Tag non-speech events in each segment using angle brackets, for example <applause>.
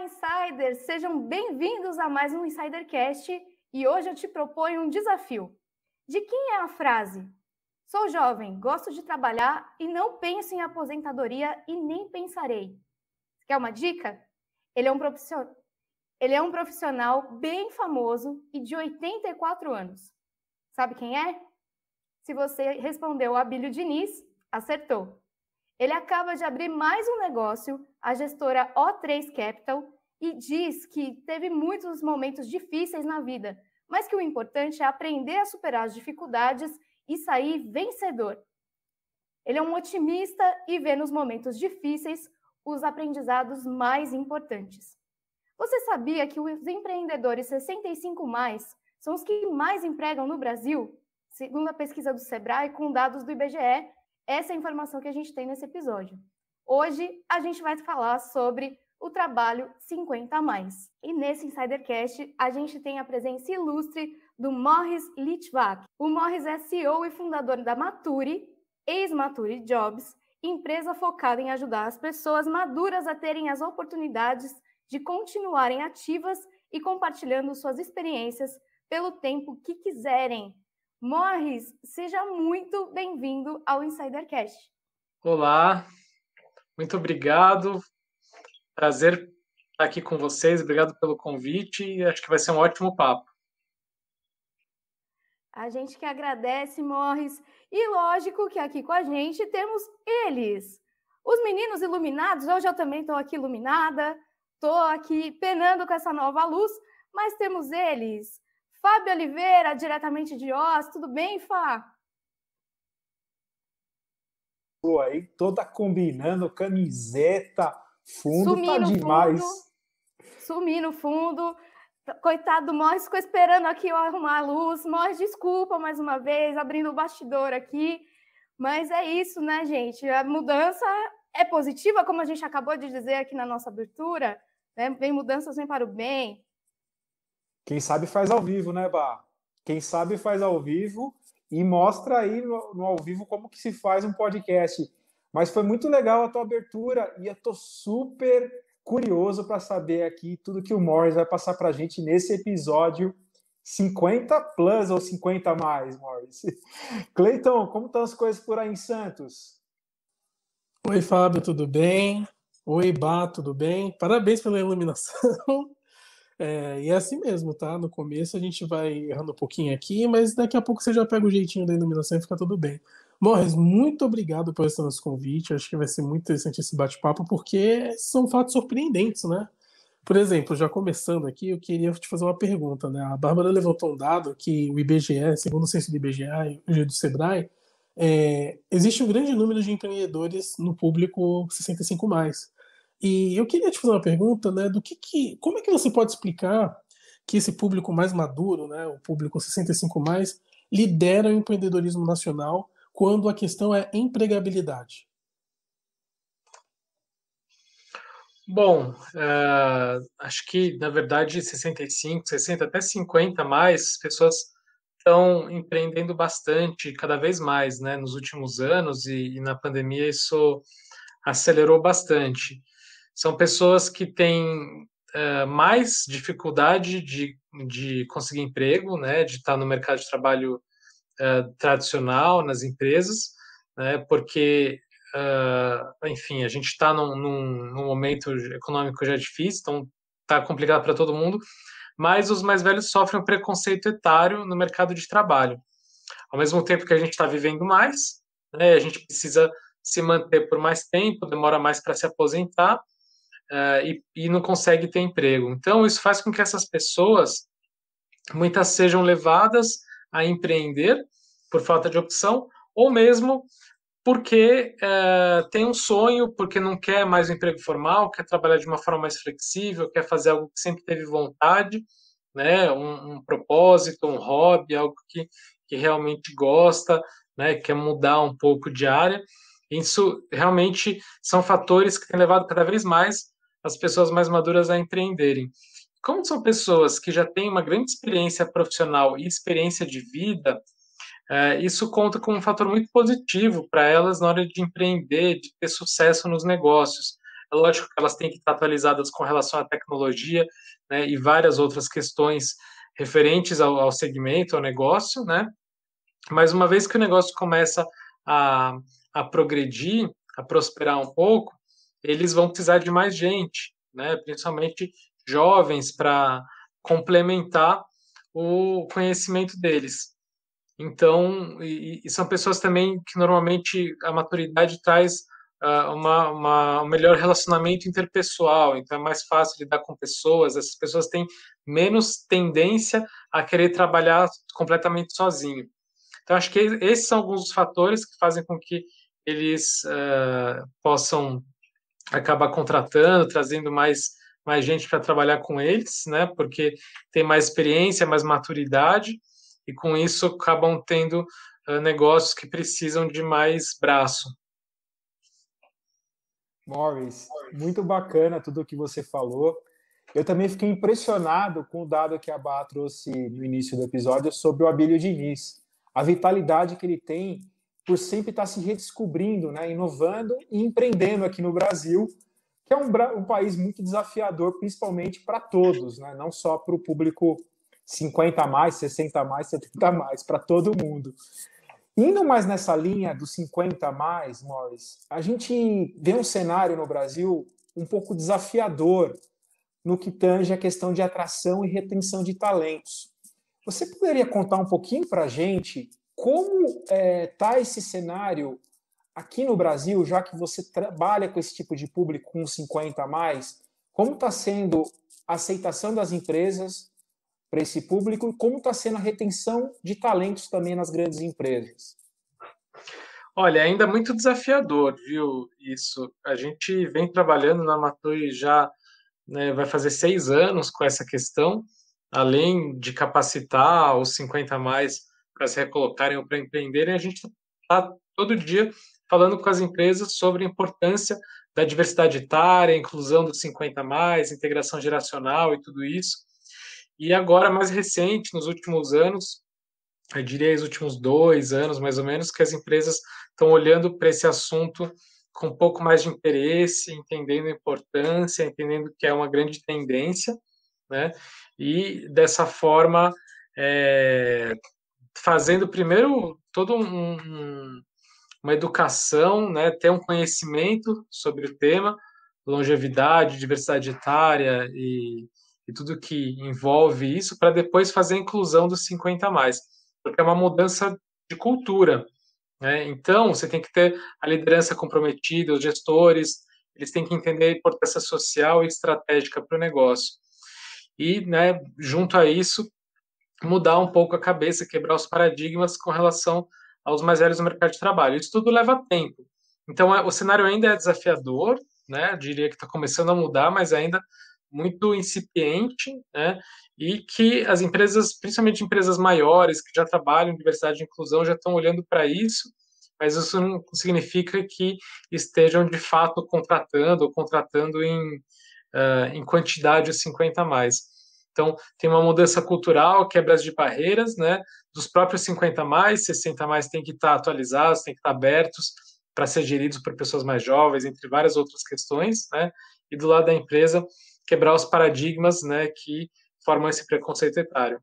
Olá, insiders! Sejam bem-vindos a mais um Insidercast e hoje eu te proponho um desafio. De quem é a frase? Sou jovem, gosto de trabalhar e não penso em aposentadoria e nem pensarei. Quer uma dica? Ele é um profissional. Ele é um profissional bem famoso e de 84 anos. Sabe quem é? Se você respondeu Abílio Diniz, acertou. Ele acaba de abrir mais um negócio, a gestora O3 Capital, e diz que teve muitos momentos difíceis na vida, mas que o importante é aprender a superar as dificuldades e sair vencedor. Ele é um otimista e vê nos momentos difíceis os aprendizados mais importantes. Você sabia que os empreendedores 65 mais são os que mais empregam no Brasil? Segundo a pesquisa do Sebrae com dados do IBGE essa é a informação que a gente tem nesse episódio. Hoje a gente vai falar sobre o trabalho 50 a mais. E nesse Insidercast a gente tem a presença ilustre do Morris Litvak. O Morris é CEO e fundador da Maturi, ex-Maturi Jobs, empresa focada em ajudar as pessoas maduras a terem as oportunidades de continuarem ativas e compartilhando suas experiências pelo tempo que quiserem, Morris, seja muito bem-vindo ao Insidercast. Olá, muito obrigado. Prazer estar aqui com vocês. Obrigado pelo convite. Acho que vai ser um ótimo papo. A gente que agradece, Morris. E lógico que aqui com a gente temos eles, os meninos iluminados. Hoje eu também estou aqui iluminada, estou aqui penando com essa nova luz, mas temos eles. Fábio Oliveira, diretamente de Oz. Tudo bem, Fá? Tô aí toda tá combinando, camiseta, fundo Sumi tá demais. Fundo, sumi no fundo. Coitado do ficou esperando aqui eu arrumar a luz. Morris, desculpa mais uma vez, abrindo o bastidor aqui. Mas é isso, né, gente? A mudança é positiva, como a gente acabou de dizer aqui na nossa abertura. Né? Vem mudanças, vem para o bem. Quem sabe faz ao vivo, né, Bah? Quem sabe faz ao vivo e mostra aí no, no, ao vivo como que se faz um podcast. Mas foi muito legal a tua abertura e eu tô super curioso para saber aqui tudo que o Morris vai passar para a gente nesse episódio 50 plus ou 50 mais, Morris. <laughs> Cleiton, como estão as coisas por aí em Santos? Oi, Fábio, tudo bem? Oi, Bá, tudo bem? Parabéns pela iluminação. É, e é assim mesmo, tá? No começo a gente vai errando um pouquinho aqui, mas daqui a pouco você já pega o jeitinho da iluminação e fica tudo bem. Morris, muito obrigado por esse nosso convite. Acho que vai ser muito interessante esse bate-papo, porque são fatos surpreendentes, né? Por exemplo, já começando aqui, eu queria te fazer uma pergunta, né? A Bárbara levantou um dado que o IBGE, segundo o censo do IBGE e do Sebrae, é, existe um grande número de empreendedores no público 65+. Mais. E eu queria te fazer uma pergunta, né, do que, que como é que você pode explicar que esse público mais maduro, né, o público 65 mais, lidera o empreendedorismo nacional quando a questão é empregabilidade? Bom, uh, acho que na verdade 65, 60 até 50 mais pessoas estão empreendendo bastante, cada vez mais, né, nos últimos anos e, e na pandemia isso acelerou bastante são pessoas que têm uh, mais dificuldade de, de conseguir emprego, né, de estar no mercado de trabalho uh, tradicional, nas empresas, né, porque, uh, enfim, a gente está num, num, num, momento econômico já difícil, então está complicado para todo mundo, mas os mais velhos sofrem um preconceito etário no mercado de trabalho. Ao mesmo tempo que a gente está vivendo mais, né, a gente precisa se manter por mais tempo, demora mais para se aposentar, uh, e, e não consegue ter emprego. Então, isso faz com que essas pessoas, muitas sejam levadas a empreender por falta de opção, ou mesmo porque é, tem um sonho, porque não quer mais um emprego formal, quer trabalhar de uma forma mais flexível, quer fazer algo que sempre teve vontade, né, um, um propósito, um hobby, algo que, que realmente gosta, né, quer mudar um pouco de área. Isso realmente são fatores que têm levado cada vez mais as pessoas mais maduras a empreenderem. Como são pessoas que já têm uma grande experiência profissional e experiência de vida, eh, isso conta como um fator muito positivo para elas na hora de empreender, de ter sucesso nos negócios. É lógico que elas têm que estar atualizadas com relação à tecnologia né, e várias outras questões referentes ao, ao segmento, ao negócio, né? Mas uma vez que o negócio começa a, a progredir, a prosperar um pouco, eles vão precisar de mais gente, né? principalmente jovens, para complementar o conhecimento deles. Então, e, e, são pessoas também que normalmente a maturidade traz uh, uma, uma, um melhor relacionamento interpessoal, então é mais fácil lidar com pessoas, essas pessoas têm menos tendência a querer trabalhar completamente sozinho. Então, acho que esses são alguns dos fatores que fazem com que eles uh, possam acabar contratando, trazendo mais, mais gente para trabalhar com eles, né? Porque tem mais experiência, mais maturidade, e com isso acabam tendo uh, negócios que precisam de mais braço. Morris, muito bacana tudo o que você falou. Eu também fiquei impressionado com o dado que a Bá trouxe no início do episódio sobre o Abílio Diniz. A vitalidade que ele tem por sempre estar tá se redescobrindo, né, inovando e empreendendo aqui no Brasil, que é um, um país muito desafiador, principalmente para todos, né, não só para o público 50 mais, 60 mais, 70 mais, para todo mundo. Indo mais nessa linha dos 50 mais, Morris, a gente vê um cenário no Brasil um pouco desafiador no que tange a questão de atração e retenção de talentos. Você poderia contar um pouquinho para a gente como está é, tá esse cenário aqui no Brasil, já que você trabalha com esse tipo de público com 50 a mais? Como está sendo a aceitação das empresas para esse público e como está sendo a retenção de talentos também nas grandes empresas? Olha, ainda muito desafiador, viu? Isso. A gente vem trabalhando na Matui já né, vai fazer seis anos com essa questão, além de capacitar os 50 mais para se recolocarem ou para empreenderem, a gente está todo dia falando com as empresas sobre a importância da diversidade etária, inclusão dos 50 mais, integração geracional e tudo isso. E agora, mais recente, nos últimos anos, eu diria os últimos dois anos, mais ou menos, que as empresas estão olhando para esse assunto com um pouco mais de interesse, entendendo a importância, entendendo que é uma grande tendência, né? E dessa forma, é, fazendo primeiro todo um, um, uma educação, né, ter um conhecimento sobre o tema, longevidade, diversidade etária e, e tudo que envolve isso, para depois fazer a inclusão dos 50 mais, porque é uma mudança de cultura. Né? Então, você tem que ter a liderança comprometida, os gestores, eles têm que entender a importância social e estratégica para o negócio. E, né, junto a isso, mudar um pouco a cabeça, quebrar os paradigmas com relação aos mais velhos no mercado de trabalho. Isso tudo leva tempo. Então, é, o cenário ainda é desafiador, né? Diria que está começando a mudar, mas ainda muito incipiente, né? E que as empresas, principalmente empresas maiores que já trabalham em diversidade e inclusão, já estão olhando para isso, mas isso não significa que estejam de fato contratando ou contratando em, uh, em quantidade 50 a mais. Então, tem uma mudança cultural, quebras de barreiras, né? Dos próprios 50 mais, 60 mais tem que estar atualizados, tem que estar abertos para ser geridos por pessoas mais jovens, entre várias outras questões, né? E do lado da empresa, quebrar os paradigmas, né, que formam esse preconceito etário.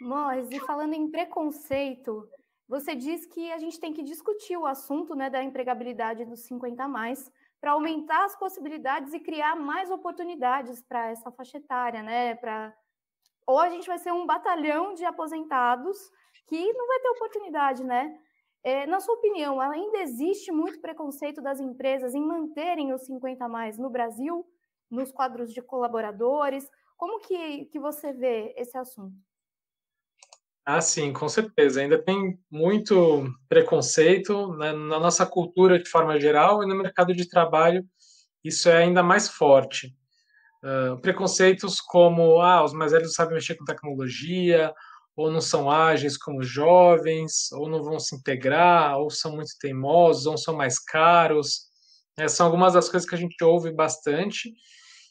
Mois, e falando em preconceito, você diz que a gente tem que discutir o assunto né, da empregabilidade dos 50 mais, para aumentar as possibilidades e criar mais oportunidades para essa faixa etária, né? Para ou a gente vai ser um batalhão de aposentados que não vai ter oportunidade, né? É, na sua opinião, ainda existe muito preconceito das empresas em manterem os 50 mais no Brasil, nos quadros de colaboradores? Como que, que você vê esse assunto? Ah, sim, com certeza. Ainda tem muito preconceito na, né, na nossa cultura de forma geral e no mercado de trabalho, isso é ainda mais forte. Uh, preconceitos como ah, os mais velhos não sabem mexer com tecnologia, ou não são ágeis como os jovens, ou não vão se integrar, ou são muito teimosos, ou são mais caros. É, são algumas das coisas que a gente ouve bastante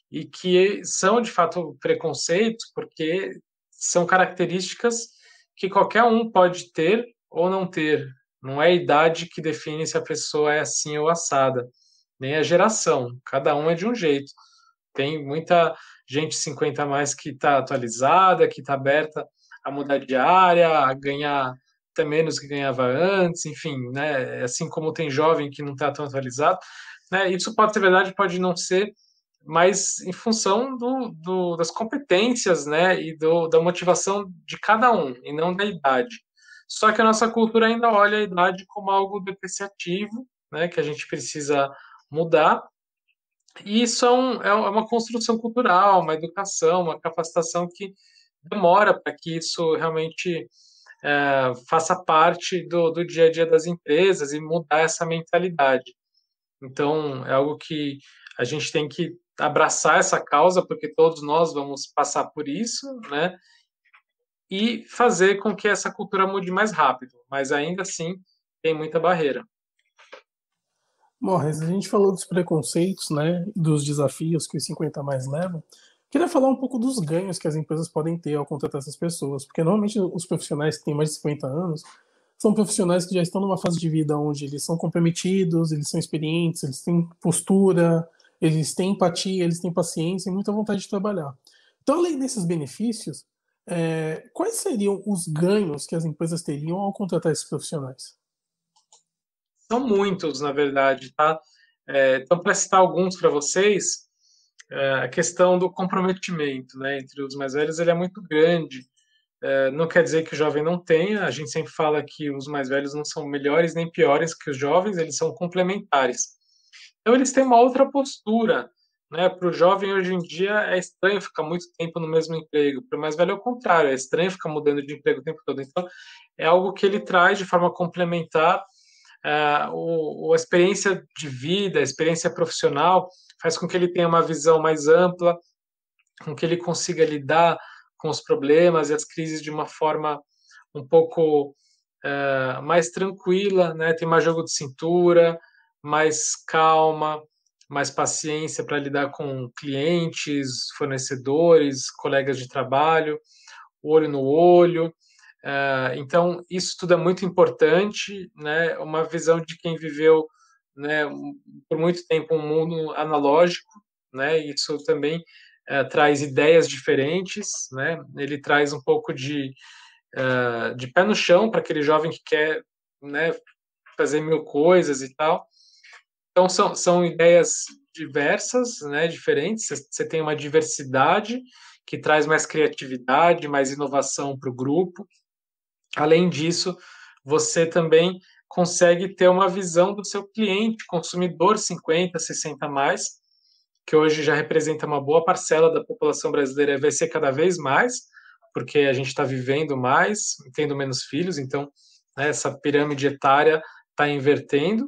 e que são de fato preconceitos, porque são características que qualquer um pode ter ou não ter. Não é a idade que define se a pessoa é assim ou assada, nem a geração. Cada um é de um jeito. Tem muita gente 50 a mais que está atualizada, que está aberta a mudar de área, a ganhar até menos que ganhava antes, enfim, né? Assim como tem jovem que não está tão atualizado, né? Isso pode ser verdade, pode não ser mas em função do, do, das competências né, e do, da motivação de cada um, e não da idade. Só que a nossa cultura ainda olha a idade como algo depreciativo, né, que a gente precisa mudar, e isso é, um, é, é uma construção cultural, uma educação, uma capacitação que demora para que isso realmente é, faça parte do, do dia a dia das empresas e mudar essa mentalidade. Então, é algo que a gente tem que abraçar essa causa, porque todos nós vamos passar por isso, né? E fazer com que essa cultura mude mais rápido, mas ainda assim tem muita barreira. Bom, a gente falou dos preconceitos, né, dos desafios que os 50 mais levam. Queria falar um pouco dos ganhos que as empresas podem ter ao contratar essas pessoas, porque normalmente os profissionais que têm mais de 50 anos são profissionais que já estão numa fase de vida onde eles são comprometidos, eles são experientes, eles têm postura, eles têm empatia, eles têm paciência e muita vontade de trabalhar. Então, além desses benefícios, é, quais seriam os ganhos que as empresas teriam ao contratar esses profissionais? São muitos, na verdade, tá? É, então, para citar alguns para vocês, é, a questão do comprometimento né, entre os mais velhos ele é muito grande. É, não quer dizer que o jovem não tenha, a gente sempre fala que os mais velhos não são melhores nem piores que os jovens, eles são complementares. Então eles têm uma outra postura. Né? Para o jovem hoje em dia é estranho ficar muito tempo no mesmo emprego, para o mais velho é o contrário, é estranho ficar mudando de emprego o tempo todo. Então é algo que ele traz de forma complementar uh, o, a experiência de vida, a experiência profissional, faz com que ele tenha uma visão mais ampla, com que ele consiga lidar com os problemas e as crises de uma forma um pouco é, mais tranquila, né? tem mais jogo de cintura, mais calma, mais paciência para lidar com clientes, fornecedores, colegas de trabalho, olho no olho. Ah, então, isso tudo é muito importante, né? Uma visão de quem viveu né, por muito tempo um mundo analógico, né? Isso também uh, traz ideias diferentes, né? Ele traz um pouco de, uh, de pé no chão para aquele jovem que quer, né? Fazer mil coisas e tal. Então, são, são ideias diversas, né, diferentes. Você tem uma diversidade que traz mais criatividade, mais inovação para o grupo. Além disso, você também consegue ter uma visão do seu cliente, consumidor 50, 60 mais, que hoje já representa uma boa parcela da população brasileira, vai ser cada vez mais, porque a gente está vivendo mais, tendo menos filhos, então né, essa pirâmide etária está invertendo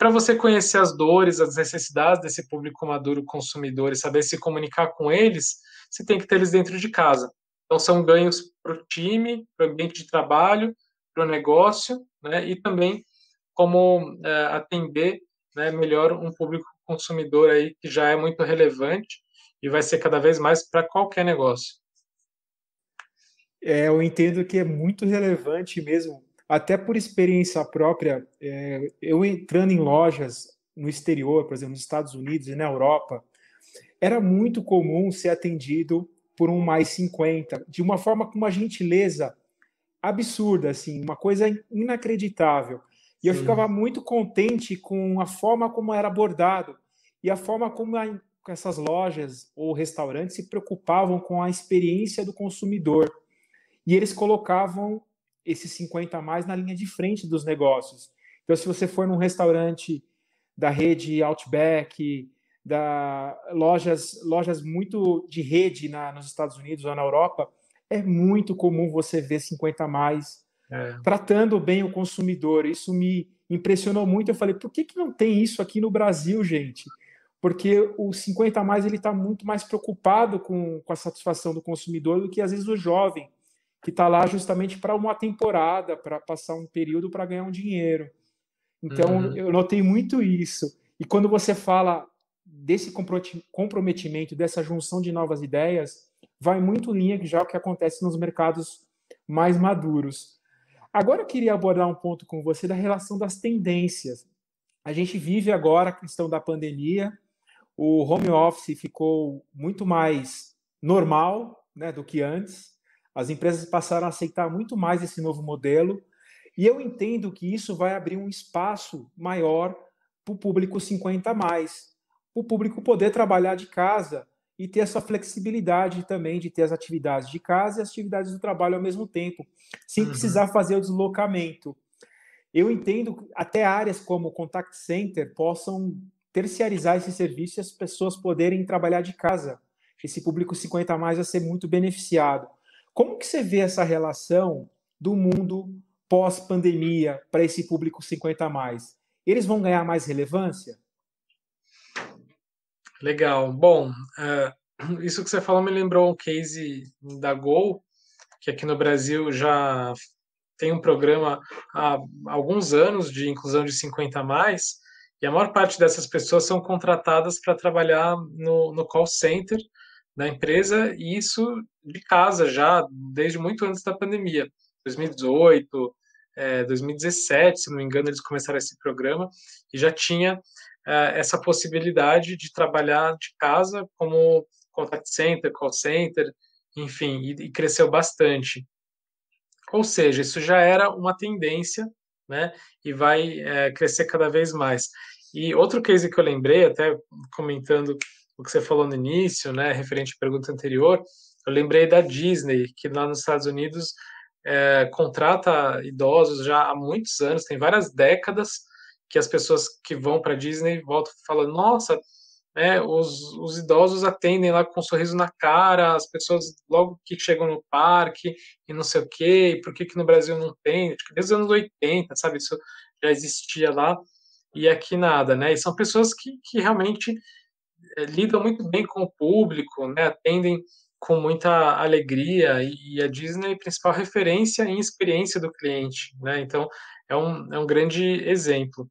para você conhecer as dores, as necessidades desse público maduro consumidor e saber se comunicar com eles, você tem que ter eles dentro de casa. Então, são ganhos para o time, para o ambiente de trabalho, para o negócio, né, e também como é, atender né, melhor um público consumidor aí que já é muito relevante e vai ser cada vez mais para qualquer negócio. É, eu entendo que é muito relevante mesmo até por experiência própria, é, eu entrando em lojas no exterior, por exemplo, nos Estados Unidos e na Europa, era muito comum ser atendido por um mais 50, de uma forma com uma gentileza absurda, assim, uma coisa inacreditável. E eu ficava muito contente com a forma como era abordado e a forma como a, essas lojas ou restaurantes se preocupavam com a experiência do consumidor. E eles colocavam esses 50 a mais na linha de frente dos negócios. Então, se você for num restaurante da rede Outback, da lojas, lojas muito de rede na, nos Estados Unidos ou na Europa, é muito comum você ver 50 a mais é. tratando bem o consumidor. Isso me impressionou muito. Eu falei, por que, que não tem isso aqui no Brasil, gente? Porque o 50 a mais ele está muito mais preocupado com, com a satisfação do consumidor do que às vezes o jovem que está lá justamente para uma temporada, para passar um período para ganhar um dinheiro. Então, uhum. eu notei muito isso. E quando você fala desse comprometimento, dessa junção de novas ideias, vai muito linha que já o que acontece nos mercados mais maduros. Agora eu queria abordar um ponto com você da relação das tendências. A gente vive agora a questão da pandemia, o home office ficou muito mais normal né, do que antes. As empresas passaram a aceitar muito mais esse novo modelo, e eu entendo que isso vai abrir um espaço maior para o público 50 mais, o público poder trabalhar de casa e ter essa flexibilidade também de ter as atividades de casa e as atividades do trabalho ao mesmo tempo, sem uhum. precisar fazer o deslocamento. Eu entendo que até áreas como o contact center possam terciarizar esse serviço e as pessoas poderem trabalhar de casa. Esse público 50 mais vai ser muito beneficiado. Como que você vê essa relação do mundo pós-pandemia para esse público 50 a mais? Eles vão ganhar mais relevância? Legal. Bom, uh, isso que você falou me lembrou um case da Gol, que aqui no Brasil já tem um programa há alguns anos de inclusão de 50 a mais, e a maior parte dessas pessoas são contratadas para trabalhar no, no call center da empresa, e isso de casa já desde muito antes da pandemia, 2018, é, 2017, se não me engano, eles começaram esse programa e já tinha é, essa possibilidade de trabalhar de casa como contact center, call center, enfim, e, e cresceu bastante. Ou seja, isso já era uma tendência, né? E vai é, crescer cada vez mais. E outro case que eu lembrei, até comentando o que você falou no início, né, referente à pergunta anterior, eu lembrei da Disney, que lá nos Estados Unidos é, contrata idosos já há muitos anos, tem várias décadas que as pessoas que vão para a Disney voltam falando, nossa, né, os, os, idosos atendem lá com um sorriso na cara, as pessoas logo que chegam no parque e não sei o quê, e por que, que no Brasil não tem? Desde os anos 80, sabe, isso já existia lá e aqui nada, né? E são pessoas que, que realmente lidam muito bem com o público, né? atendem com muita alegria e a Disney é a principal referência em experiência do cliente, né? Então é um, é um grande exemplo.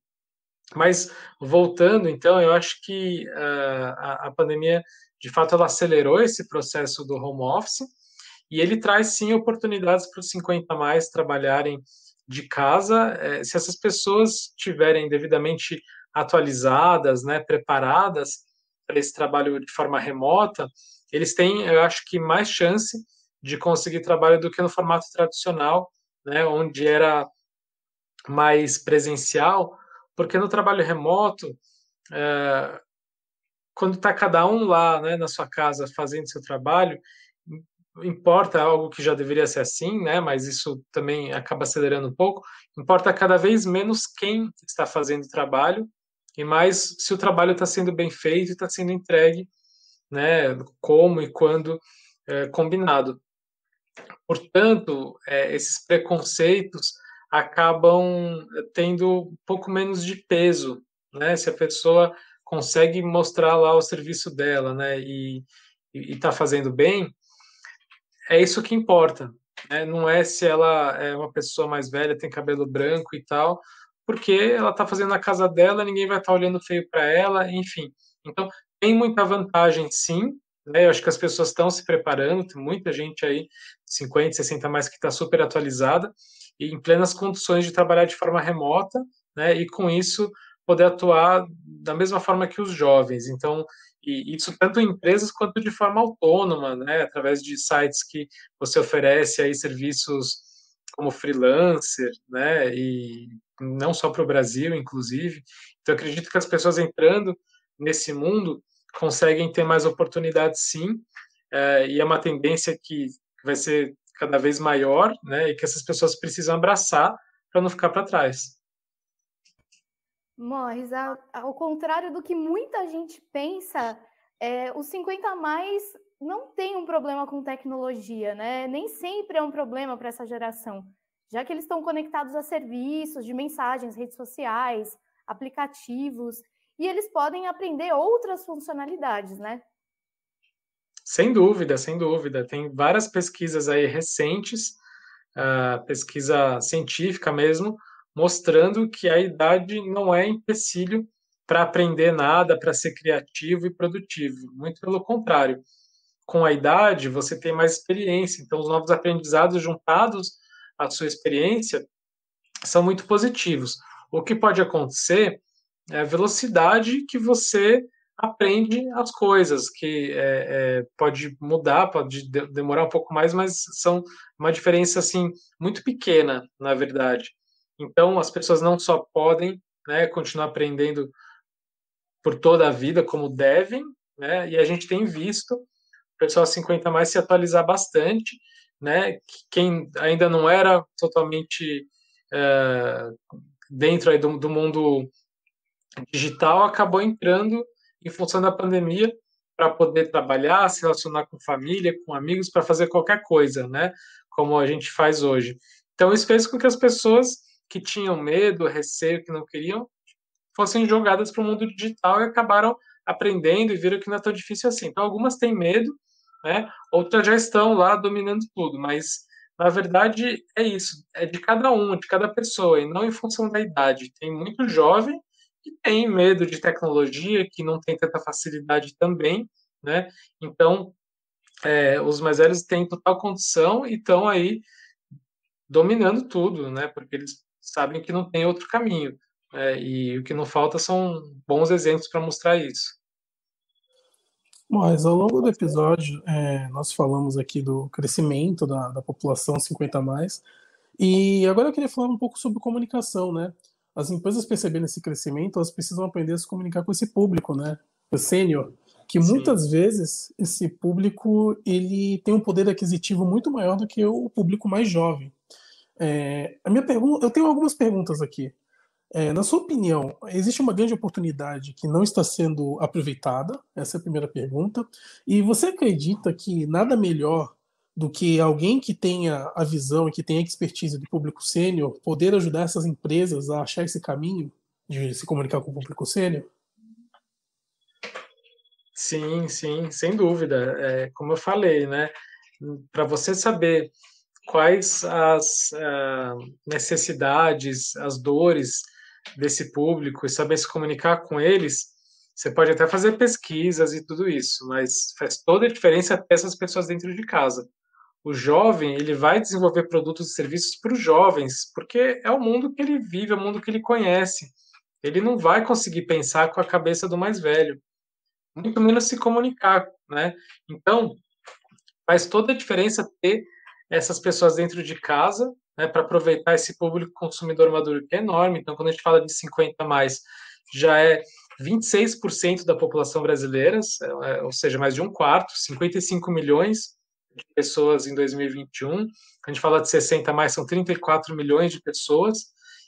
Mas voltando, então, eu acho que uh, a, a pandemia de fato ela acelerou esse processo do home office e ele traz sim oportunidades para os 50 mais trabalharem de casa, eh, se essas pessoas tiverem devidamente atualizadas, né, preparadas, para esse trabalho de forma remota, eles têm, eu acho que, mais chance de conseguir trabalho do que no formato tradicional, né, onde era mais presencial, porque no trabalho remoto, é, quando está cada um lá né, na sua casa fazendo seu trabalho, importa algo que já deveria ser assim, né, mas isso também acaba acelerando um pouco, importa cada vez menos quem está fazendo o trabalho, e mais se o trabalho está sendo bem feito e está sendo entregue, né, como e quando é, combinado. Portanto, é, esses preconceitos acabam tendo um pouco menos de peso, né, se a pessoa consegue mostrar lá o serviço dela, né, e está fazendo bem, é isso que importa. Né. Não é se ela é uma pessoa mais velha, tem cabelo branco e tal, porque ela está fazendo a casa dela, ninguém vai estar tá olhando feio para ela, enfim. Então, tem muita vantagem, sim. Né? Eu acho que as pessoas estão se preparando, tem muita gente aí, 50, 60 mais, que está super atualizada e em plenas condições de trabalhar de forma remota, né? e com isso poder atuar da mesma forma que os jovens. Então, e isso tanto em empresas quanto de forma autônoma, né? através de sites que você oferece aí serviços como freelancer, né? e não só para o Brasil, inclusive. Então, acredito que as pessoas entrando nesse mundo conseguem ter mais oportunidades, sim, é, e é uma tendência que vai ser cada vez maior, né, e que essas pessoas precisam abraçar para não ficar para trás. Morris, ao, ao contrário do que muita gente pensa, é, os 50 mais não tem um problema com tecnologia, né? Nem sempre é um problema para essa geração já que eles estão conectados a serviços de mensagens, redes sociais, aplicativos, e eles podem aprender outras funcionalidades, né? Sem dúvida, sem dúvida. Tem várias pesquisas aí recentes, uh, pesquisa científica mesmo, mostrando que a idade não é empecilho para aprender nada, para ser criativo e produtivo. Muito pelo contrário. Com a idade, você tem mais experiência, então os novos aprendizados juntados a sua experiência são muito positivos. O que pode acontecer é a velocidade que você aprende as coisas, que é, é, pode mudar, pode demorar um pouco mais, mas são uma diferença assim muito pequena, na verdade. Então, as pessoas não só podem né, continuar aprendendo por toda a vida, como devem, né, e a gente tem visto o pessoal 50 mais se atualizar bastante né, quem ainda não era totalmente é, dentro do, do, mundo digital acabou entrando em função da pandemia para poder trabalhar, se relacionar com família, com amigos, para fazer qualquer coisa, né, como a gente faz hoje. Então isso fez com que as pessoas que tinham medo, receio, que não queriam, fossem jogadas para o mundo digital e acabaram aprendendo e viram que não é tão difícil assim. Então algumas têm medo, né? Outras já estão lá dominando tudo, mas na verdade é isso, é de cada um, de cada pessoa, e não em função da idade. Tem muito jovem que tem medo de tecnologia, que não tem tanta facilidade também, né? Então, é, os mais velhos têm total condição e estão aí dominando tudo, né? Porque eles sabem que não tem outro caminho. É, e o que não falta são bons exemplos para mostrar isso. Mas ao longo do episódio, é, nós falamos aqui do crescimento da, da população 50 mais. E agora eu queria falar um pouco sobre comunicação, né? As empresas percebendo esse crescimento, elas precisam aprender a se comunicar com esse público, né? O sênior, que Sim. muitas vezes esse público ele tem um poder aquisitivo muito maior do que o público mais jovem. É, a minha pergunta, eu tenho algumas perguntas aqui. É, na sua opinião, existe uma grande oportunidade que não está sendo aproveitada? Essa é a primeira pergunta. E você acredita que nada melhor do que alguém que tenha a visão e que tenha a expertise do público sênior poder ajudar essas empresas a achar esse caminho de se comunicar com o público sênior? Sim, sim, sem dúvida. É, como eu falei, né? Para você saber quais as uh, necessidades, as dores desse público e saber se comunicar com eles, você pode até fazer pesquisas e tudo isso, mas faz toda a diferença ter essas pessoas dentro de casa. O jovem, ele vai desenvolver produtos e serviços para os jovens, porque é o mundo que ele vive, é o mundo que ele conhece. Ele não vai conseguir pensar com a cabeça do mais velho, muito menos se comunicar, né? Então, faz toda a diferença ter essas pessoas dentro de casa né, para aproveitar esse público consumidor maduro que é enorme. Então, quando a gente fala de 50 mais, já é 26% da população brasileira, é, é, ou seja, mais de um quarto, 55 milhões de pessoas em 2021. Quando a gente fala de 60 mais, são 34 milhões de pessoas.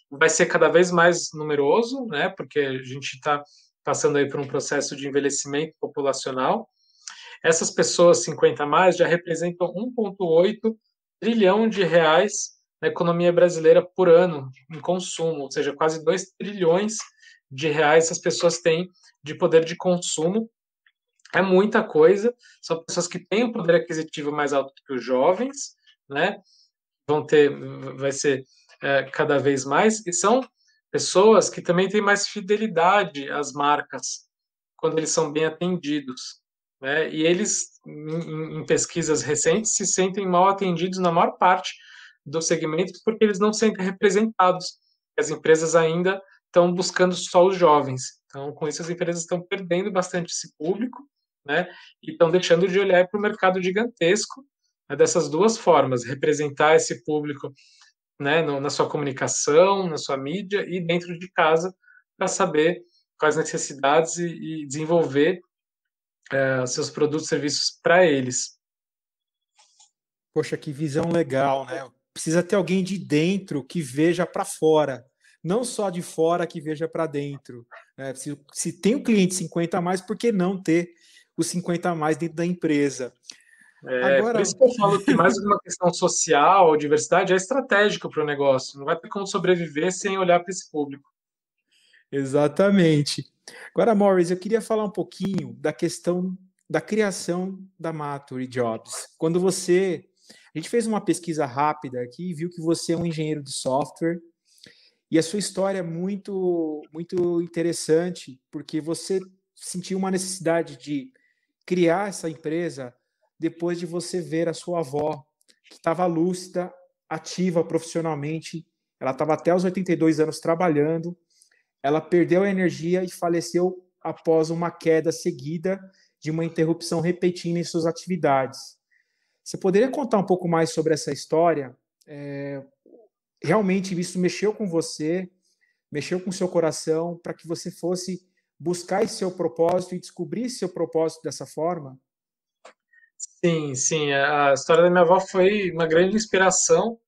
Vai ser cada vez mais numeroso, né, porque a gente está passando aí por um processo de envelhecimento populacional. Essas pessoas 50 mais já representam 1,8 trilhão de reais na economia brasileira por ano em consumo, ou seja, quase 2 trilhões de reais as pessoas têm de poder de consumo. É muita coisa, são pessoas que têm um poder aquisitivo mais alto que os jovens, né? Vão ter, vai ser é, cada vez mais, e são pessoas que também têm mais fidelidade às marcas quando eles são bem atendidos. Né? E eles, em, em pesquisas recentes, se sentem mal atendidos na maior parte dos segmentos porque eles não se sentem representados. As empresas ainda estão buscando só os jovens. Então, com isso, as empresas estão perdendo bastante esse público, né? E estão deixando de olhar para o mercado gigantesco né, dessas duas formas: representar esse público né, no, na sua comunicação, na sua mídia e dentro de casa, para saber quais necessidades e, e desenvolver é, seus produtos e serviços para eles. Poxa, que visão legal, né? precisa ter alguém de dentro que veja para fora, não só de fora que veja para dentro. Né? se, se, tem um cliente 50 a mais, por que não ter os 50 a mais dentro da empresa? É, Agora... Por isso que eu falo que mais uma questão social, diversidade, é estratégico para o negócio. Não vai ter como sobreviver sem olhar para esse público. Exatamente. Agora, Morris, eu queria falar um pouquinho da questão da criação da Mature Jobs. Quando você a gente fez uma pesquisa rápida aqui e viu que você é um engenheiro de software e a sua história é muito, muito interessante, porque você sentiu uma necessidade de criar essa empresa depois de você ver a sua avó, que estava lúcida, ativa profissionalmente, ela estava até os 82 anos trabalhando, ela perdeu a energia e faleceu após uma queda seguida de uma interrupção repentina em suas atividades. Você poderia contar um pouco mais sobre essa história? É, realmente isso mexeu com você, mexeu com seu coração para que você fosse buscar esse seu propósito e descobrir seu propósito dessa forma? Sim, sim. A história da minha avó foi uma grande inspiração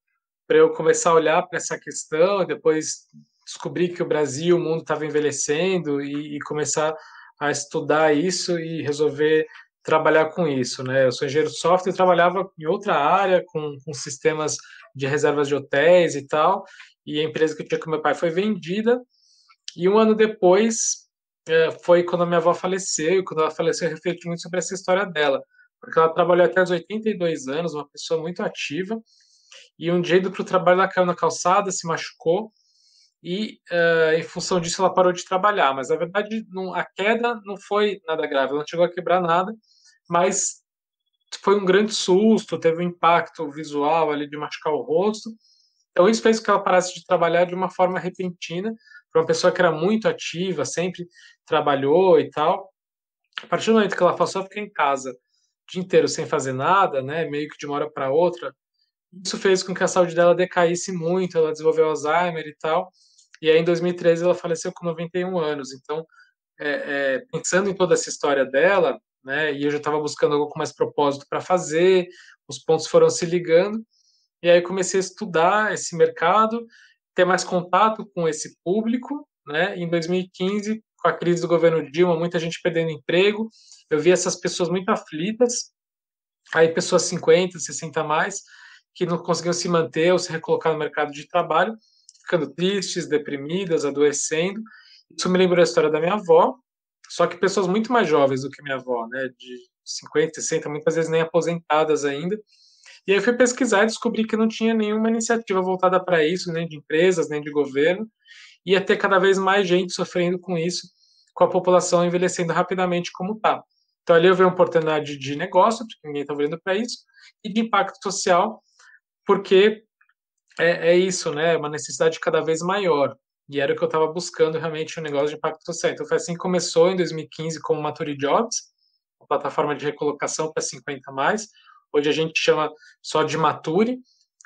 para eu começar a olhar para essa questão, depois descobrir que o Brasil, o mundo estava envelhecendo e, e, começar a estudar isso e resolver trabalhar com isso, né? Eu sou engenheiro de software e trabalhava em outra área, com, com sistemas de reservas de hotéis e tal, e a empresa que eu tinha com meu pai foi vendida, e um ano depois é, foi quando a minha avó faleceu, e quando ela faleceu eu refleti muito sobre essa história dela, porque ela trabalhou até os 82 anos, uma pessoa muito ativa, e um dia indo para o trabalho ela caiu na calçada, se machucou, e uh, em função disso ela parou de trabalhar, mas na verdade não, a queda não foi nada grave, ela não chegou a quebrar nada, mas foi um grande susto, teve um impacto visual ali de machucar o rosto. Então isso fez com que ela parasse de trabalhar de uma forma repentina, para uma pessoa que era muito ativa, sempre trabalhou e tal. A partir do momento que ela passou a ficar em casa o dia inteiro sem fazer nada, né, meio que de uma hora para outra, isso fez com que a saúde dela decaísse muito, ela desenvolveu Alzheimer e tal. E aí em 2013 ela faleceu com 91 anos. Então, é, é, pensando em toda essa história dela, né? E eu já estava buscando algo com mais propósito para fazer, os pontos foram se ligando. E aí comecei a estudar esse mercado, ter mais contato com esse público, né? Em 2015, com a crise do governo Dilma, muita gente perdendo emprego, eu vi essas pessoas muito aflitas, aí pessoas 50, 60 a mais, que não conseguiam se manter ou se recolocar no mercado de trabalho, ficando tristes, deprimidas, adoecendo. Isso me lembrou a história da minha avó, só que pessoas muito mais jovens do que minha avó, né, de 50, 60, muitas vezes nem aposentadas ainda. E aí eu fui pesquisar e descobri que não tinha nenhuma iniciativa voltada para isso, nem de empresas, nem de governo. e Ia ter cada vez mais gente sofrendo com isso, com a população envelhecendo rapidamente como está. Então ali eu vi uma oportunidade de negócio, porque ninguém está olhando para isso, e de impacto social, porque é, é, isso, né? É uma necessidade cada vez maior. E era o que eu estava buscando realmente um negócio de impacto social. Então foi assim que começou em 2015 com o Maturi Jobs, uma plataforma de recolocação para 50 mais. Hoje a gente chama só de Maturi,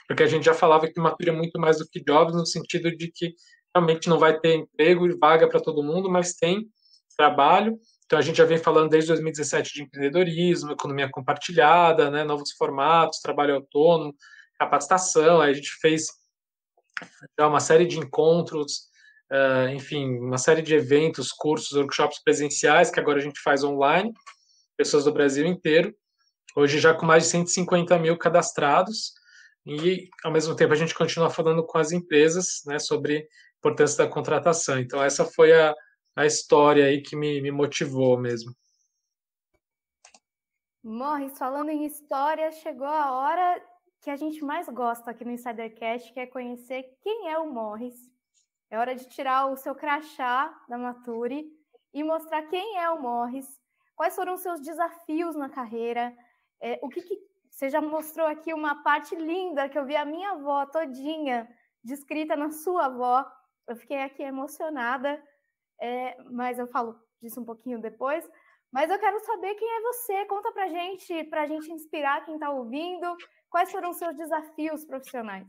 porque a gente já falava que Maturi é muito mais do que Jobs no sentido de que realmente não vai ter emprego e vaga para todo mundo, mas tem trabalho. Então a gente já vem falando desde 2017 de empreendedorismo, economia compartilhada, né, novos formatos, trabalho autônomo, capacitação. Aí a gente fez já então, é uma série de encontros, uh, enfim, uma série de eventos, cursos, workshops presenciais que agora a gente faz online, pessoas do Brasil inteiro, hoje já com mais de 150 mil cadastrados, e ao mesmo tempo a gente continua falando com as empresas né, sobre a importância da contratação. Então, essa foi a, a história aí que me, me motivou mesmo. Morris, falando em história, chegou a hora que a gente mais gosta aqui no Insidercast, que é conhecer quem é o Morris. É hora de tirar o seu crachá da Maturi e mostrar quem é o Morris, quais foram os seus desafios na carreira, é, o que, que você já mostrou aqui uma parte linda que eu vi a minha avó todinha descrita na sua avó. Eu fiquei aqui emocionada, é, mas eu falo disso um pouquinho depois. Mas eu quero saber quem é você. Conta pra gente, pra gente inspirar quem tá ouvindo. Quais foram os seus desafios profissionais?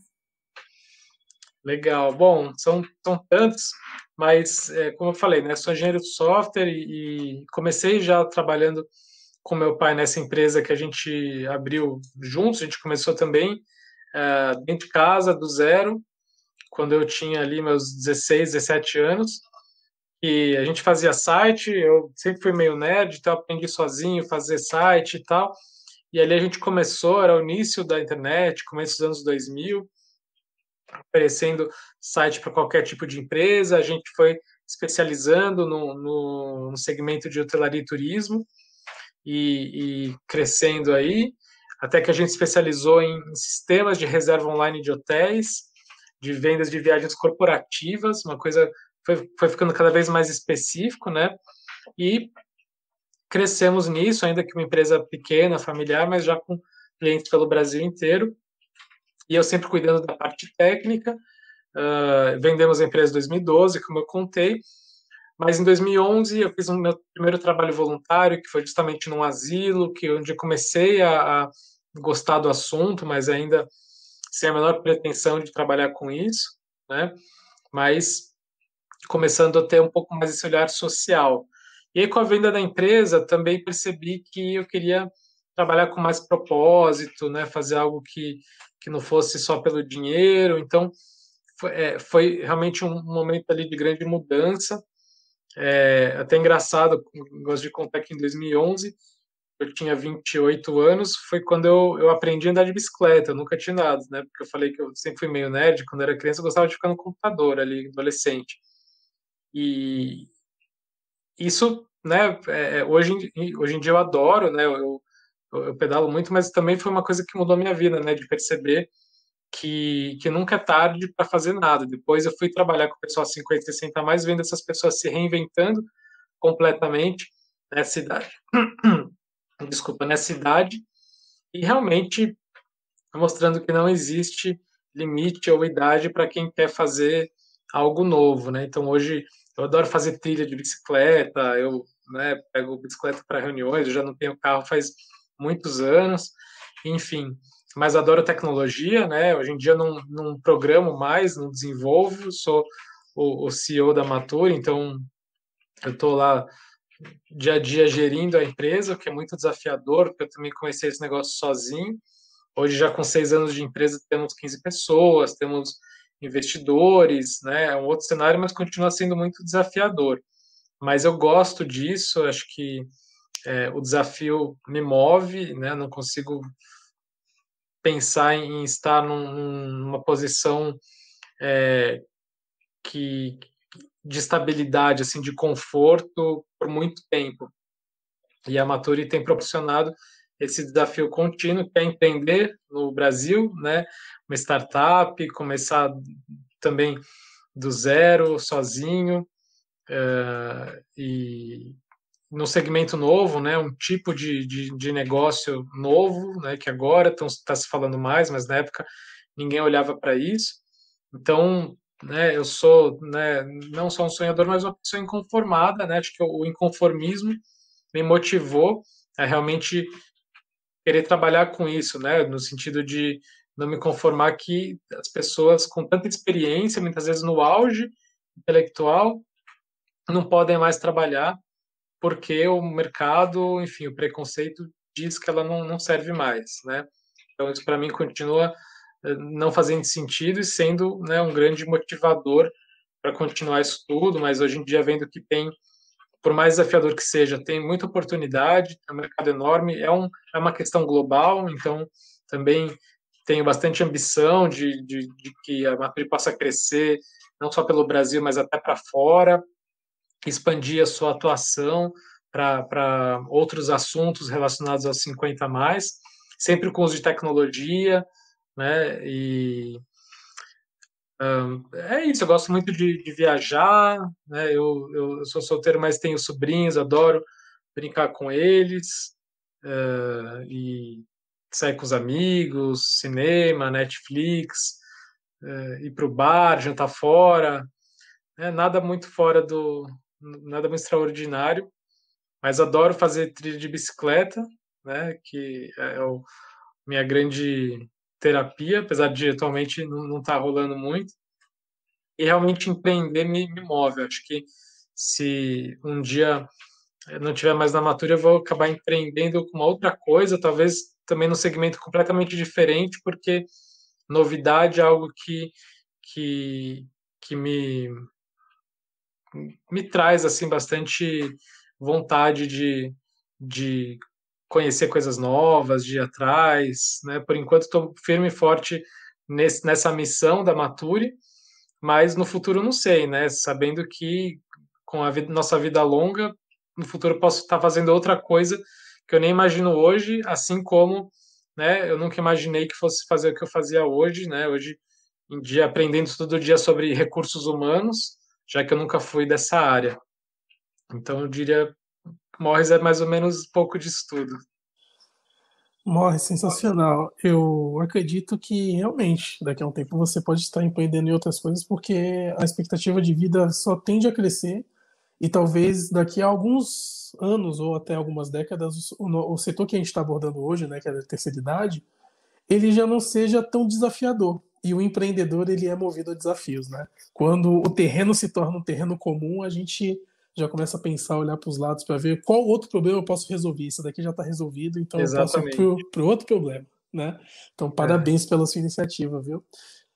Legal. Bom, são, são tantos, mas é, como eu falei, né, sou engenheiro de software e, e, comecei já trabalhando com meu pai nessa empresa que a gente abriu juntos. A gente começou também é, dentro de casa, do zero, quando eu tinha ali meus 16, 17 anos. E a gente fazia site, eu sempre fui meio nerd, então aprendi sozinho fazer site e tal. E ali a gente começou, era o início da internet, começo dos anos 2000, oferecendo site para qualquer tipo de empresa. A gente foi especializando no, no, no segmento de hotelaria e turismo e, e, crescendo aí, até que a gente especializou em, sistemas de reserva online de hotéis, de vendas de viagens corporativas, uma coisa foi, foi ficando cada vez mais específico, né? E crescemos nisso, ainda que uma empresa pequena, familiar, mas já com clientes pelo Brasil inteiro. E eu sempre cuidando da parte técnica. Uh, vendemos a empresa em 2012, como eu contei. Mas em 2011 eu fiz o um meu primeiro trabalho voluntário, que foi justamente num asilo, que é onde eu comecei a, a gostar do assunto, mas ainda sem a menor pretensão de trabalhar com isso, né? Mas começando a ter um pouco mais esse olhar social. E aí, com a venda da empresa, também percebi que eu queria trabalhar com mais propósito, né? fazer algo que, que não fosse só pelo dinheiro. Então, foi, é, foi realmente um momento ali de grande mudança. É, até engraçado, gosto de contar que em 2011 eu tinha 28 anos, foi quando eu, eu aprendi a andar de bicicleta, eu nunca tinha andado, né? Porque eu falei que eu sempre fui meio nerd, quando era criança eu gostava de ficar no computador ali, adolescente. E isso né, é, é hoje, hoje em dia eu adoro, né, eu, eu, eu, pedalo muito, mas também foi uma coisa que mudou a minha vida, né, de perceber que, que nunca é tarde para fazer nada. Depois eu fui trabalhar com o pessoal 50 e 60 mais, vendo essas pessoas se reinventando completamente nessa né, idade. <coughs> Desculpa, nessa né, idade. E realmente mostrando que não existe limite ou idade para quem quer fazer algo novo, né? Então hoje eu adoro fazer trilha de bicicleta, eu né, pego bicicleta para reuniões, eu já não tenho carro faz muitos anos, enfim. Mas adoro tecnologia, né? Hoje em dia não, não programo mais, não desenvolvo, sou o, o CEO da Matur, então eu estou lá dia a dia gerindo a empresa, o que é muito desafiador, porque eu também comecei esse negócio sozinho. Hoje, já com seis anos de empresa, temos 15 pessoas, temos investidores, né? É um outro cenário, mas continua sendo muito desafiador. Mas eu gosto disso, acho que é, o desafio me move, né? Não consigo pensar em estar num, numa posição é, que de estabilidade, assim, de conforto por muito tempo. E a Maturi tem proporcionado esse desafio contínuo que é empreender no Brasil, né? Uma startup, começar também do zero, sozinho, uh, e num segmento novo, né? Um tipo de, de, de negócio novo, né? Que agora está se falando mais, mas na época ninguém olhava para isso. Então, né? Eu sou, né? Não só um sonhador, mas uma pessoa inconformada, né? Acho que o inconformismo me motivou a realmente querer trabalhar com isso, né? No sentido de não me conformar que as pessoas com tanta experiência, muitas vezes no auge intelectual, não podem mais trabalhar porque o mercado, enfim, o preconceito diz que ela não, não serve mais, né? Então isso para mim continua eh, não fazendo sentido e sendo né, um grande motivador para continuar isso tudo, mas hoje em dia vendo que tem por mais desafiador que seja, tem muita oportunidade, é um mercado enorme, é, um, é uma questão global, então também tenho bastante ambição de, de, de que a Maturi possa crescer, não só pelo Brasil, mas até para fora, expandir a sua atuação para outros assuntos relacionados aos 50 mais, sempre com os de tecnologia, né? E é isso, eu gosto muito de, de viajar, né? Eu, eu, sou solteiro, mas tenho sobrinhos, adoro brincar com eles uh, e sair com os amigos, cinema, Netflix, uh, ir para o bar, jantar fora, né? nada muito fora do, nada muito extraordinário, mas adoro fazer trilha de bicicleta, né? Que é, é o, minha grande terapia, apesar de atualmente não estar tá rolando muito. E realmente empreender me, me move. Acho que se um dia eu eh, não tiver mais na Matura, eu vou acabar empreendendo com uma outra coisa, talvez também num segmento completamente diferente, porque novidade é algo que, que, que me, me traz assim bastante vontade de, de conhecer coisas novas, de ir atrás, né? Por enquanto estou firme e forte nesse, nessa missão da Mature, mas no futuro não sei, né? Sabendo que com a vida, nossa vida longa, no futuro posso estar tá fazendo outra coisa que eu nem imagino hoje, assim como, né? Eu nunca imaginei que fosse fazer o que eu fazia hoje, né? Hoje em dia aprendendo todo dia sobre recursos humanos, já que eu nunca fui dessa área. Então eu diria Morris é mais ou menos pouco disso tudo. Morris, sensacional. Eu acredito que realmente daqui a um tempo você pode estar empreendendo em outras coisas, porque a expectativa de vida só tende a crescer e talvez daqui a alguns anos ou até algumas décadas o, o setor que a gente está abordando hoje, né, que é a terceira idade, ele já não seja tão desafiador. E o empreendedor ele é movido a desafios, né? Quando o terreno se torna um terreno comum, a gente já começa a pensar, olhar para os lados para ver qual outro problema eu posso resolver. Isso daqui já está resolvido, então Exatamente. eu passo para outro problema, né? Então, parabéns é. pela sua iniciativa, viu?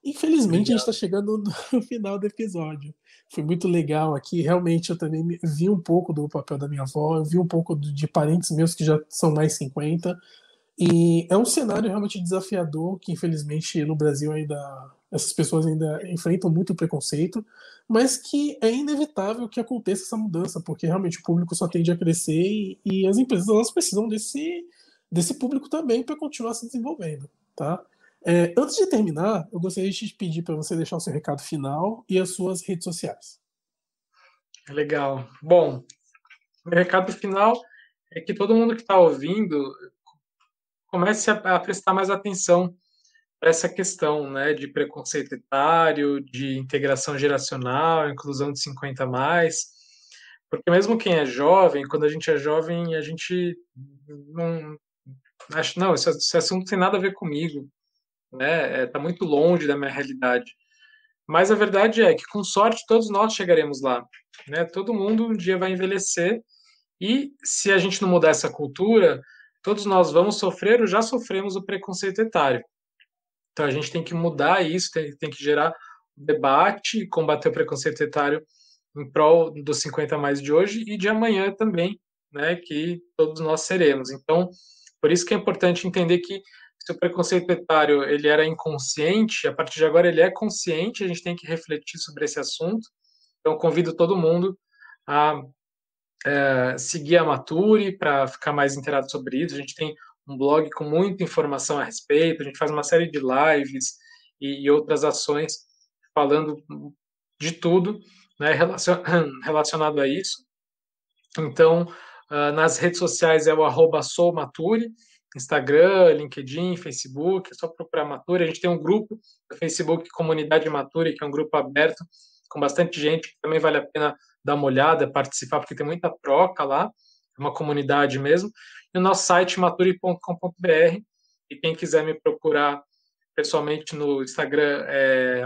Infelizmente, legal. a gente está chegando <laughs> no final do episódio. Foi muito legal aqui. Realmente, eu também vi um pouco do papel da minha avó, eu vi um pouco de parentes meus que já são mais 50. E é um cenário realmente desafiador que, infelizmente, no Brasil ainda essas pessoas ainda enfrentam muito preconceito, mas que é inevitável que aconteça essa mudança, porque realmente o público só tende a crescer e, e as empresas elas precisam desse, desse público também para continuar se desenvolvendo, tá? É, antes de terminar, eu gostaria de pedir para você deixar o seu recado final e as suas redes sociais. Legal. Bom, o recado final é que todo mundo que está ouvindo comece a, a prestar mais atenção essa questão né, de preconceito etário, de integração geracional, inclusão de 50 mais, porque mesmo quem é jovem, quando a gente é jovem, a gente não acho não esse, esse assunto tem nada a ver comigo, né? Está é, tá muito longe da minha realidade. Mas a verdade é que com sorte todos nós chegaremos lá, né? Todo mundo um dia vai envelhecer e se a gente não mudar essa cultura, todos nós vamos sofrer ou já sofremos o preconceito etário. Então a gente tem que mudar isso, tem, tem que gerar debate, combater o preconceito etário em prol dos 50 mais de hoje e de amanhã também, né, que todos nós seremos. Então, por isso que é importante entender que se o preconceito etário ele era inconsciente, a partir de agora ele é consciente, a gente tem que refletir sobre esse assunto. Então, convido todo mundo a é, seguir a Mature para ficar mais inteirado sobre isso. A gente tem um blog com muita informação a respeito, a gente faz uma série de lives e, e outras ações falando de tudo né, <clears throat> relacionado a isso. Então, uh, nas redes sociais é o arroba soumature, Instagram, LinkedIn, Facebook, é só procurar Mature. A gente tem um grupo no Facebook, Comunidade Mature, que é um grupo aberto, com bastante gente, também vale a pena dar uma olhada, participar, porque tem muita troca lá, é uma comunidade mesmo e o nosso site maturi.com.br. E quem quiser me procurar pessoalmente no Instagram é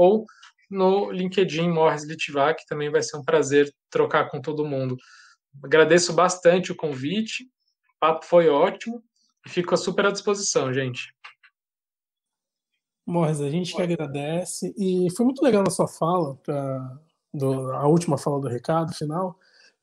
ou no LinkedIn Morris que também vai ser um prazer trocar com todo mundo. Agradeço bastante o convite, o papo foi ótimo e fico super à disposição, gente. morres a gente que agradece e foi muito legal a sua fala, pra, do, a última fala do recado final,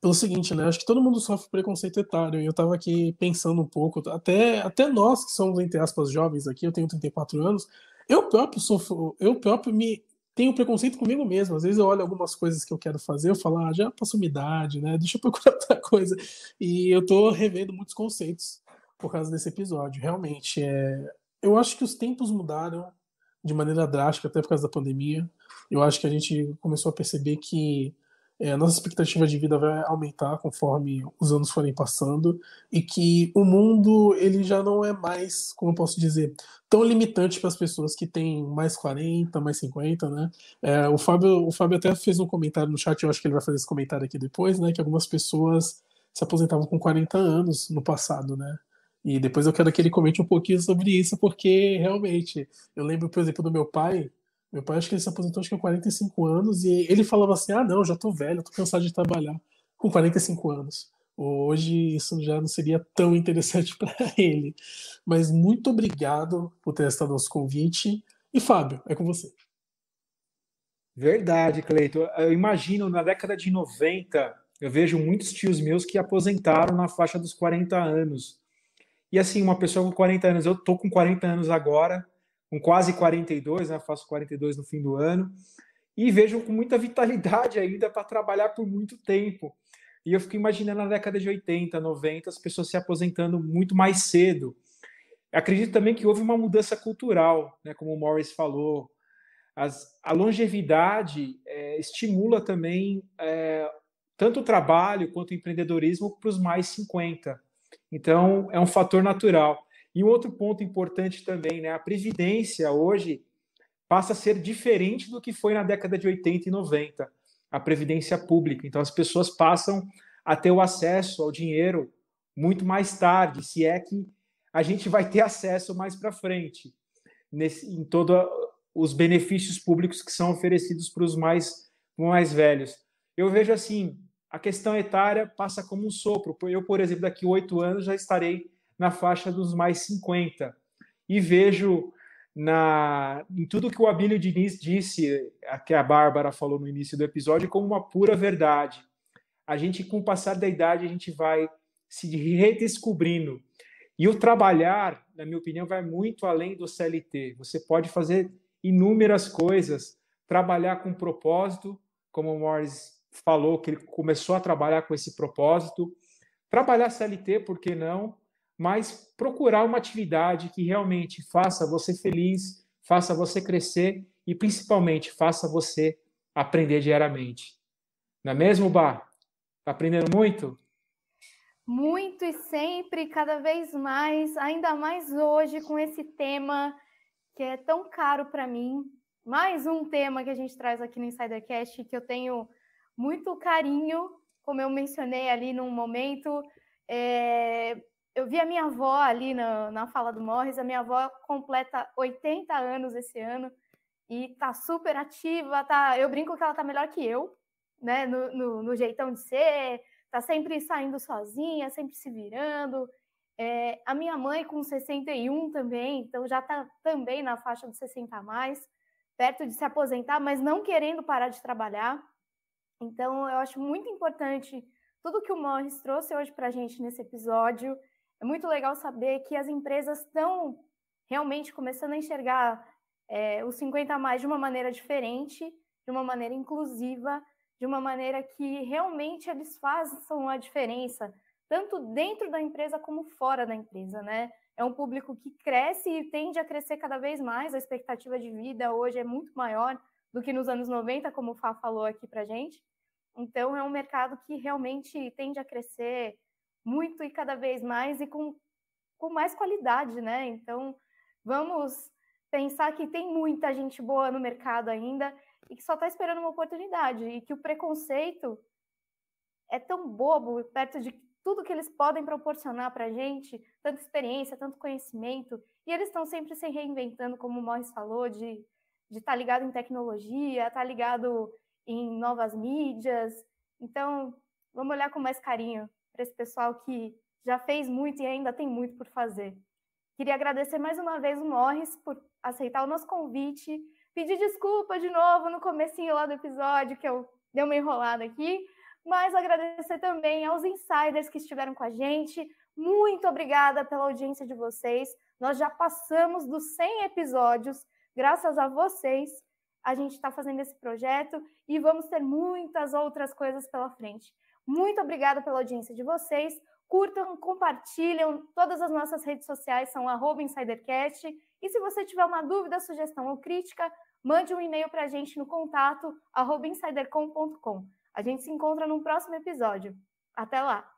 pelo seguinte, né? Acho que todo mundo sofre preconceito etário. E eu tava aqui pensando um pouco, até, até nós que somos, entre aspas, jovens aqui, eu tenho 34 anos, eu próprio sofro, eu próprio me tenho preconceito comigo mesmo. Às vezes eu olho algumas coisas que eu quero fazer, eu falo, ah, já passou minha idade, né? Deixa eu <laughs> procurar outra coisa. E eu tô revendo muitos conceitos por causa desse episódio. Realmente, é... eu acho que os tempos mudaram de maneira drástica, até por causa da pandemia. Eu acho que a gente começou a perceber que é, a nossa expectativa de vida vai aumentar conforme os anos forem passando e que o mundo ele já não é mais, como eu posso dizer, tão limitante para as pessoas que têm mais 40, mais 50, né? É, o, Fábio, o Fábio até fez um comentário no chat, eu acho que ele vai fazer esse comentário aqui depois, né? Que algumas pessoas se aposentavam com 40 anos no passado, né? E depois eu quero que ele comente um pouquinho sobre isso, porque realmente, eu lembro, por exemplo, do meu pai, meu pai acho que ele se aposentou acho que com 45 anos e ele falava assim: "Ah, não, já tô velho, tô cansado de trabalhar com 45 anos". Hoje isso já não seria tão interessante <laughs> para ele. Mas muito obrigado por ter estado nosso convite. E Fábio, é com você. Verdade, Cleito. Eu imagino na década de 90, eu vejo muitos tios meus que aposentaram na faixa dos 40 anos. E assim, uma pessoa com 40 anos, eu tô com 40 anos agora, com quase 42, né? Faço 42 no fim do ano. E vejo com muita vitalidade ainda para trabalhar por muito tempo. E eu fico imaginando na década de 80, 90, as pessoas se aposentando muito mais cedo. Acredito também que houve uma mudança cultural, né? como o Morris falou. As, a longevidade é, estimula também é, tanto o trabalho quanto o empreendedorismo para os mais 50. Então, é um fator natural. E um outro ponto importante também, né? A previdência hoje passa a ser diferente do que foi na década de 80 e 90, a previdência pública. Então as pessoas passam a ter o acesso ao dinheiro muito mais tarde, se é que a gente vai ter acesso mais para frente nesse, em todos os benefícios públicos que são oferecidos para os mais, mais velhos. Eu vejo assim, a questão etária passa como um sopro. Eu, por exemplo, daqui oito anos já estarei na faixa dos mais 50. E vejo na, em tudo que o Abílio Diniz disse, que a Bárbara falou no início do episódio, como uma pura verdade. A gente, com o passar da idade, a gente vai se redescobrindo. E o trabalhar, na minha opinião, vai muito além do CLT. Você pode fazer inúmeras coisas, trabalhar com propósito, como o Morris falou, que ele começou a trabalhar com esse propósito. Trabalhar CLT, por que não? mas procurar uma atividade que realmente faça você feliz, faça você crescer e principalmente faça você aprender diariamente. Não é mesmo, Bar? Tá aprendendo muito? Muito e sempre, cada vez mais, ainda mais hoje com esse tema que é tão caro para mim. Mais um tema que a gente traz aqui no Insidercast que eu tenho muito carinho, como eu mencionei ali num momento. É eu vi a minha avó ali na, na fala do Morris, a minha avó completa 80 anos esse ano e tá super ativa, tá, eu brinco que ela tá melhor que eu, né, no, no, no jeitão de ser, tá sempre saindo sozinha, sempre se virando. É, a minha mãe com 61 também, então já tá também na faixa dos 60 a mais, perto de se aposentar, mas não querendo parar de trabalhar. Então eu acho muito importante tudo que o Morris trouxe hoje para a gente nesse episódio é muito legal saber que as empresas estão realmente começando a enxergar é, os 50 a mais de uma maneira diferente, de uma maneira inclusiva, de uma maneira que realmente eles façam a diferença, tanto dentro da empresa como fora da empresa, né? É um público que cresce e tende a crescer cada vez mais, a expectativa de vida hoje é muito maior do que nos anos 90, como o Fá falou aqui para gente. Então, é um mercado que realmente tende a crescer muito e cada vez mais e com, com mais qualidade, né? Então, vamos pensar que tem muita gente boa no mercado ainda e que só está esperando uma oportunidade e que o preconceito é tão bobo perto de tudo que eles podem proporcionar para a gente, tanta experiência, tanto conhecimento, e eles estão sempre se reinventando, como o Morris falou, de estar tá ligado em tecnologia, estar tá ligado em novas mídias. Então, vamos olhar com mais carinho para esse pessoal que já fez muito e ainda tem muito por fazer. Queria agradecer mais uma vez o Morris por aceitar o nosso convite, pedir desculpa de novo no comecinho lá do episódio, que eu dei uma enrolada aqui, mas agradecer também aos insiders que estiveram com a gente. Muito obrigada pela audiência de vocês. Nós já passamos dos 100 episódios, graças a vocês. A gente está fazendo esse projeto e vamos ter muitas outras coisas pela frente. Muito obrigada pela audiência de vocês. Curtam, compartilham. Todas as nossas redes sociais são InsiderCast. E se você tiver uma dúvida, sugestão ou crítica, mande um e-mail para a gente no contato insidercom.com. A gente se encontra no próximo episódio. Até lá!